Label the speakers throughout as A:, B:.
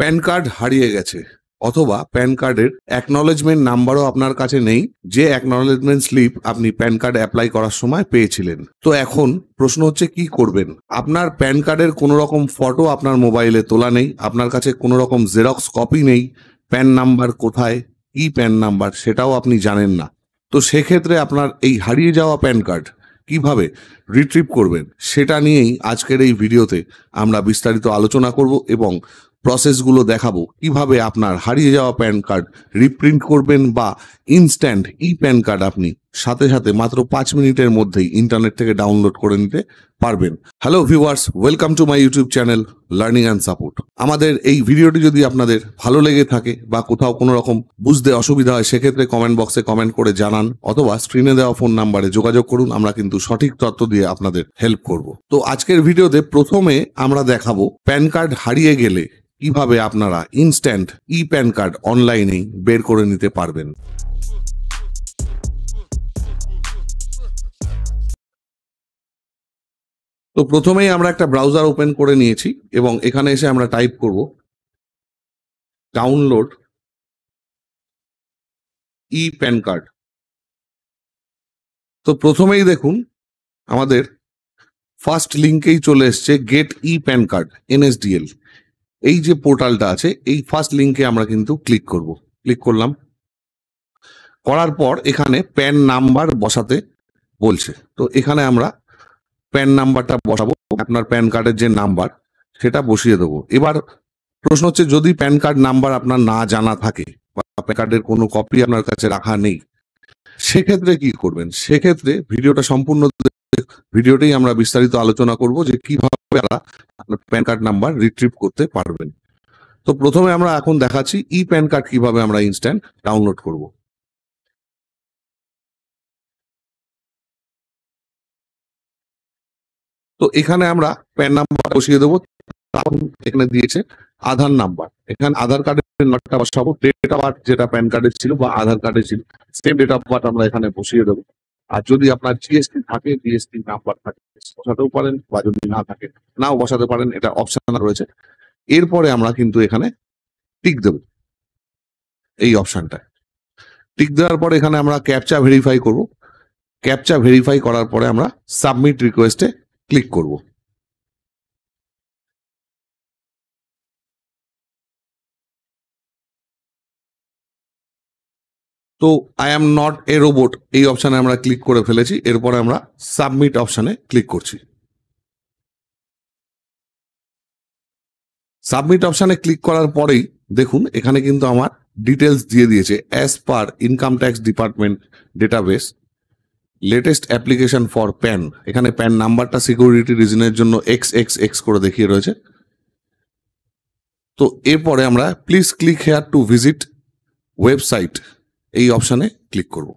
A: pan card হারিয়ে গেছে অথবা প্যান কার্ডের অ্যাকনলেজমেন্ট নাম্বারও আপনার কাছে নেই যে অ্যাকনলেজমেন্ট স্লিপ আপনি প্যান কার্ড অ্যাপ্লাই করার সময় পেয়েছিলেন তো এখন প্রশ্ন হচ্ছে কি করবেন আপনার প্যান কার্ডের কোনো রকম ফটো আপনার মোবাইলে তোলা নেই আপনার কাছে কোনো রকম জেরক্স কপি নেই প্যান নাম্বার কোথায় কি প্যান নাম্বার সেটাও আপনি জানেন না তো সেক্ষেত্রে আপনার এই হারিয়ে যাওয়া প্যান কার্ড কিভাবে রিট্রিভ করবেন সেটা নিয়েই আজকের এই ভিডিওতে আমরা বিস্তারিত আলোচনা করব এবং প্রসেসগুলো দেখাবো কিভাবে আপনার হারিয়ে যাওয়া প্যান কার্ড রিপ্রিন্ট করবেন বা ইনস্ট্যান্ট ই প্যান কার্ড আপনি সাথে সাথে মাত্র পাঁচ মিনিটের মধ্যেই ইন্টারনেট থেকে ডাউনলোড করে নিতে পারবেন hello viewers welcome to my YouTube channel learning and support আমাদের এই ভিডিওটি যদি আপনাদের ভালো লেগে থাকে বা কোথাও কোনো রকম বুঝতে অসুবিধা হয় সেক্ষেত্রে কমেন্ট বক্সে কমেন্ট করে জানান অথবা স্ক্রিনে দেওয়া ফোন নাম্বারে যোগাযোগ করুন আমরা কিন্তু সঠিক তথ্য দিয়ে আপনাদের হেল্প করব তো আজকের ভিডিওতে প্রথমে আমরা দেখাবো প্যান কার্ড হারিয়ে গেলে কিভাবে আপনারা ইনস্ট্যান্ট ই প্যান কার্ড অনলাইনেই বের করে নিতে পারবেন তো প্রথমেই আমরা একটা ব্রাউজার ওপেন করে নিয়েছি এবং এখানে এসে আমরা টাইপ করব ডাউনলোড ই প্যান কার্ড তো প্রথমেই দেখুন আমাদের ফার্স্ট লিঙ্কেই চলে এসছে get e PAN card NSDL এই যে পোর্টালটা আছে এই ফার্স্ট লিঙ্কে আমরা কিন্তু ক্লিক করব ক্লিক করলাম করার পর এখানে প্যান নাম্বার বসাতে বলছে তো এখানে আমরা প্যান নাম্বারটা বসাবো আপনার প্যান কার্ডের যে নাম্বার সেটা বসিয়ে দেবো এবার প্রশ্ন হচ্ছে যদি প্যান কার্ড নাম্বার আপনার না জানা থাকে বা প্যান কার্ডের কোনো কপি আপনার কাছে রাখা নেই সেক্ষেত্রে কি করবেন সেক্ষেত্রে ভিডিওটা সম্পূর্ণ ভিডিওটাই আমরা বিস্তারিত আলোচনা করব যে কিভাবে আপনার প্যান কার্ড নাম্বার রিট্রিভ করতে পারবেন তো প্রথমে আমরা এখন দেখাচ্ছি ই প্যান কার্ড কিভাবে আমরা ইনস্ট্যান্ট ডাউনলোড করবো তো এখানে আমরা প্যান নাম্বার বসিয়ে দেবো এখানে দিয়েছে আধার নাম্বার এখানে আধার কার্ডের নাম্বারটা বসাবো ডেট অফ বার্থ যেটা প্যান কার্ডের ছিল বা আধার কার্ডের ছিল সেম ডেট অফ বার্থ আমরা এখানে বসিয়ে দেবো আর যদি আপনার জিএসটি থাকে জিএসটি নাম্বার থাকে বসাতেও পারেন বা যদি না থাকে নাও বসাতে পারেন এটা অপশন রয়েছে এরপরে আমরা কিন্তু এখানে টিক দেব এই অপশনটা টিক দেওয়ার পরে এখানে আমরা ক্যাপচা ভেরিফাই করব ক্যাপচা ভেরিফাই করার পরে আমরা সাবমিট রিকোয়েস্টে ক্লিক করব তো I am not a robot এই অপশানে আমরা ক্লিক করে ফেলেছি এরপরে আমরা সাবমিট অপশানে ক্লিক করছি সাবমিট অপশানে ক্লিক করার পরেই দেখুন এখানে কিন্তু আমার ডিটেলস দিয়ে দিয়েছে as per income tax department database latest application for PAN এখানে প্যান নাম্বারটা সিকিউরিটি রিজনের জন্য এক্স এক্স এক্স করে দেখিয়ে রয়েছে তো এরপরে আমরা please click here to visit website এই অপশানে ক্লিক করব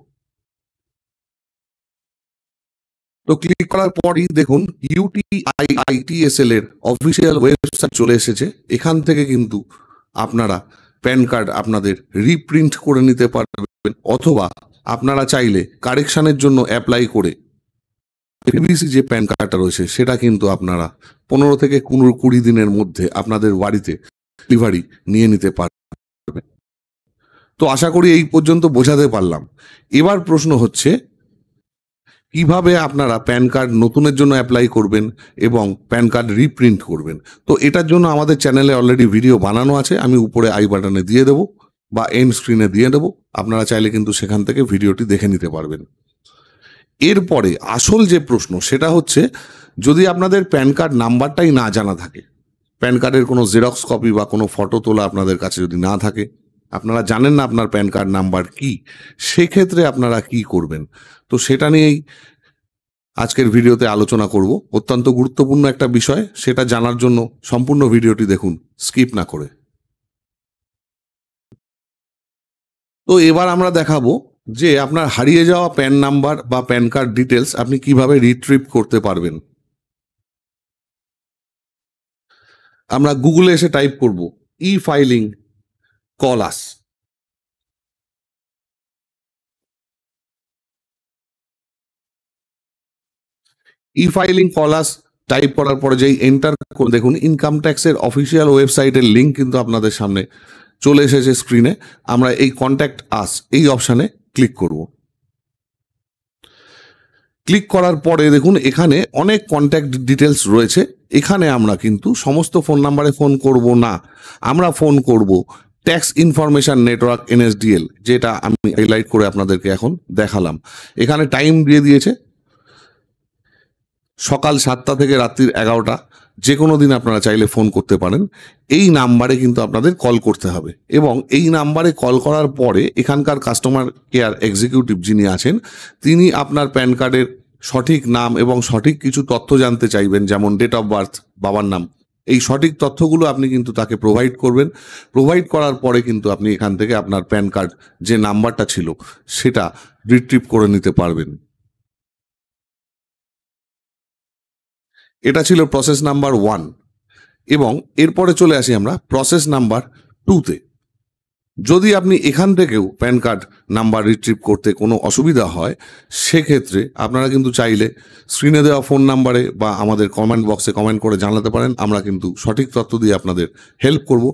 A: তো ক্লিক করার পরই দেখুন ইউটিআইআইটিএসএল এর অফিসিয়াল ওয়েবসাইট চলে এসেছে এখান থেকে কিন্তু আপনারা প্যান কার্ড আপনাদের রিপ্রিন্ট করে নিতে পারবেন অথবা আপনারা চাইলে কারেকশানের জন্য অ্যাপ্লাই করে এবিসি যে প্যান কার্ডটা রয়েছে সেটা কিন্তু আপনারা পনেরো থেকে কোনো কুড়ি দিনের মধ্যে আপনাদের বাড়িতে ডেলিভারি নিয়ে নিতে পারবেন তো আশা করি এই পর্যন্ত বোঝাতে পারলাম এবার প্রশ্ন হচ্ছে কিভাবে আপনারা প্যান কার্ড নতুনের জন্য অ্যাপ্লাই করবেন এবং প্যান কার্ড রিপ্রিন্ট করবেন তো এটার জন্য আমাদের চ্যানেলে অলরেডি ভিডিও বানানো আছে আমি উপরে আই বাটনে দিয়ে দেবো বা এন্ড স্ক্রিনে দিয়ে দেবো আপনারা চাইলে কিন্তু সেখান থেকে ভিডিওটি দেখে নিতে পারবেন এরপরে আসল যে প্রশ্ন সেটা হচ্ছে যদি আপনাদের প্যান কার্ড নাম্বারটাই না জানা থাকে প্যান কার্ডের কোনো জেরক্স কপি বা কোনো ফটো তোলা আপনাদের কাছে যদি না থাকে আপনারা জানেন না আপনার প্যান কার্ড নাম্বার কি সেক্ষেত্রে আপনারা কি করবেন তো সেটা নিয়েই আজকের ভিডিওতে আলোচনা করব অত্যন্ত গুরুত্বপূর্ণ একটা বিষয় সেটা জানার জন্য সম্পূর্ণ ভিডিওটি দেখুন স্কিপ না করে তো এবার আমরা দেখাবো যে আপনার হারিয়ে যাওয়া প্যান নাম্বার বা প্যান কার্ড ডিটেলস আপনি কিভাবে রিট্রিভ করতে পারবেন আমরা গুগলে এসে টাইপ করব ই ফাইলিং কলাস ই ফাইলিং কলাস টাইপ করার পরে যেই এন্টার দেখুন ইনকাম ট্যাক্সের অফিসিয়াল ওয়েবসাইটের লিঙ্ক কিন্তু আপনাদের সামনে চলে এসেছে স্ক্রিনে আমরা এই কন্ট্যাক্ট আস এই অপশানে ক্লিক করব ক্লিক করার পরে দেখুন এখানে অনেক কন্ট্যাক্ট ডিটেলস রয়েছে এখানে আমরা কিন্তু সমস্ত ফোন নাম্বারে ফোন করব না আমরা ফোন করব ট্যাক্স ইনফরমেশন নেটওয়ার্ক এনএসডিএল যেটা আমি হাইলাইট করে আপনাদেরকে এখন দেখালাম এখানে টাইম দিয়ে দিয়েছে সকাল সাতটা থেকে রাত্রির এগারোটা যে কোনো দিন আপনারা চাইলে ফোন করতে পারেন এই নাম্বারে কিন্তু আপনাদের কল করতে হবে এবং এই নাম্বারে কল করার পরে এখানকার কাস্টমার কেয়ার এক্সিকিউটিভ যিনি আছেন তিনি আপনার প্যান কার্ডের সঠিক নাম এবং সঠিক কিছু তথ্য জানতে চাইবেন যেমন ডেট অফ বার্থ বাবার নাম এই সঠিক তথ্যগুলো আপনি কিন্তু তাকে প্রোভাইড করবেন প্রোভাইড করার পরে কিন্তু আপনি এখান থেকে আপনার প্যান কার্ড যে নাম্বারটা ছিল সেটা রিট্রিভ করে নিতে পারবেন এটা ছিল প্রসেস নাম্বার ওয়ান এবং এরপরে চলে আসি আমরা প্রসেস নাম্বার টুতে যদি আপনি এখান থেকেও প্যান কার্ড নাম্বার রিট্রিভ করতে কোনো অসুবিধা হয় সেক্ষেত্রে আপনারা কিন্তু চাইলে স্ক্রিনে দেওয়া ফোন নাম্বারে বা আমাদের কমেন্ট বক্সে কমেন্ট করে জানাতে পারেন আমরা কিন্তু সঠিক তথ্য দিয়ে আপনাদের হেল্প করব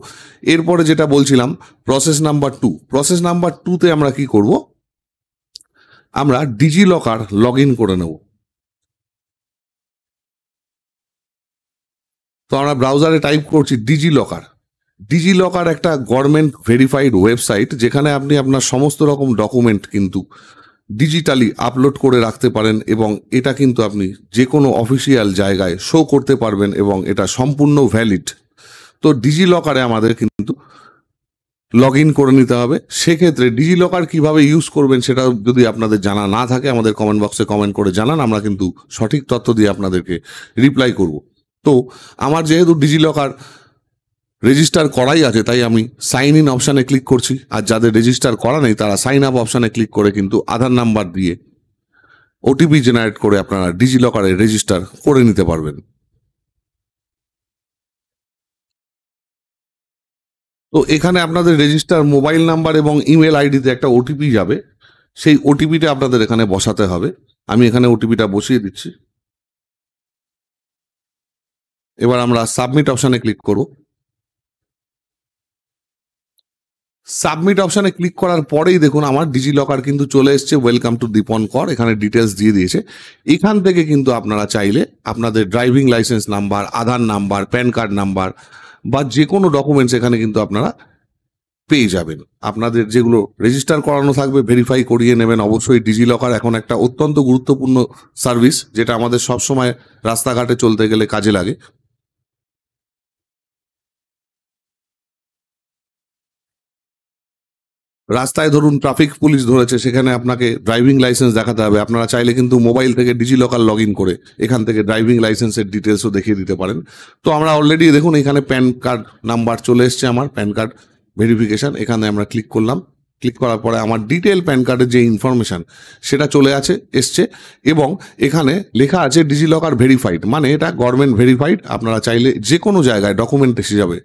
A: এরপরে যেটা বলছিলাম process number two process number টুতে আমরা কি করব আমরা ডিজি লকার লগ ইন করে নেব তো আমরা ব্রাউজারে টাইপ করছি ডিজি লকার ডিজি লকার একটা গভর্নমেন্ট ভেরিফাইড ওয়েবসাইট যেখানে আপনি আপনার সমস্ত রকম ডকুমেন্ট কিন্তু ডিজিটালি আপলোড করে রাখতে পারেন এবং এটা কিন্তু আপনি যে কোনো অফিসিয়াল জায়গায় শো করতে পারবেন এবং এটা সম্পূর্ণ ভ্যালিড তো ডিজি লকারে আমাদের কিন্তু লগ ইন করে নিতে হবে সেক্ষেত্রে ডিজি লকার কীভাবে ইউজ করবেন সেটা যদি আপনাদের জানা না থাকে আমাদের কমেন্ট বক্সে কমেন্ট করে জানান আমরা কিন্তু সঠিক তথ্য দিয়ে আপনাদেরকে রিপ্লাই করবো তো আমার যেহেতু ডিজিলকার রেজিস্টার করাই আছে তাই আমি সাইন ইন অপশানে ক্লিক করছি আর যাদের রেজিস্টার করা নেই তারা সাইন আপ অপশানে ক্লিক করে কিন্তু আধার নাম্বার দিয়ে ওটিপি জেনারেট করে আপনারা ডিজিলকারে রেজিস্টার করে নিতে পারবেন তো এখানে আপনাদের রেজিস্টার মোবাইল নাম্বার এবং ইমেল আইডিতে একটা ওটিপি যাবে সেই ওটিপিটা আপনাদের এখানে বসাতে হবে আমি এখানে ওটিপিটা বসিয়ে দিচ্ছি এবার আমরা সাবমিট অপশানে ক্লিক করব সাবমিট অপশানে ক্লিক করার পরেই দেখুন আমার ডিজি লকার কিন্তু চলে এসছে ওয়েলকাম টু দীপন কর এখানে ডিটেলস দিয়ে দিয়েছে এখান থেকে কিন্তু আপনারা চাইলে আপনাদের driving licence number Aadhaar number PAN card number বা যে কোনো ডকুমেন্টস এখানে কিন্তু আপনারা পেয়ে যাবেন আপনাদের যেগুলো রেজিস্টার করানো থাকবে ভেরিফাই করিয়ে নেবেন অবশ্যই ডিজিলকার এখন একটা অত্যন্ত গুরুত্বপূর্ণ সার্ভিস যেটা আমাদের সবসময় রাস্তাঘাটে চলতে গেলে কাজে লাগে রাস্তায় ধরুন ট্রাফিক পুলিশ ধরেছে সেখানে আপনাকে ড্রাইভিং লাইসেন্স দেখাতে হবে আপনারা চাইলে কিন্তু মোবাইল থেকে ডিজি লগ ইন করে এখান থেকে ড্রাইভিং লাইসেন্সের ডিটেলসও দেখিয়ে দিতে পারেন তো আমরা অলরেডি দেখুন এখানে প্যান কার্ড নাম্বার চলে এসছে আমার প্যান কার্ড ভেরিফিকেশান এখানে আমরা ক্লিক করলাম ক্লিক করার পরে আমার ডিটেল প্যান কার্ডের যে ইনফরমেশান সেটা চলে আছে এসছে এবং এখানে লেখা আছে ডিজিলকার ভেরিফাইড মানে এটা গভর্নমেন্ট ভেরিফাইড আপনারা চাইলে যে কোনো জায়গায় ডকুমেন্ট এসে যাবে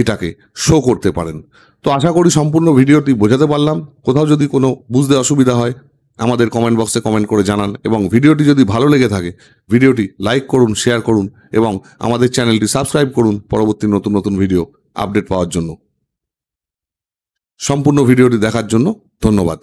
A: এটাকে শো করতে পারেন তো আশা করি সম্পূর্ণ ভিডিওটি বোঝাতে পারলাম কোথাও যদি কোনো বুঝতে অসুবিধা হয় আমাদের কমেন্ট বক্সে কমেন্ট করে জানান এবং ভিডিওটি যদি ভালো লেগে থাকে ভিডিওটি লাইক করুন শেয়ার করুন এবং আমাদের চ্যানেলটি সাবস্ক্রাইব করুন পরবর্তী নতুন নতুন ভিডিও আপডেট পাওয়ার জন্য সম্পূর্ণ ভিডিওটি দেখার জন্য ধন্যবাদ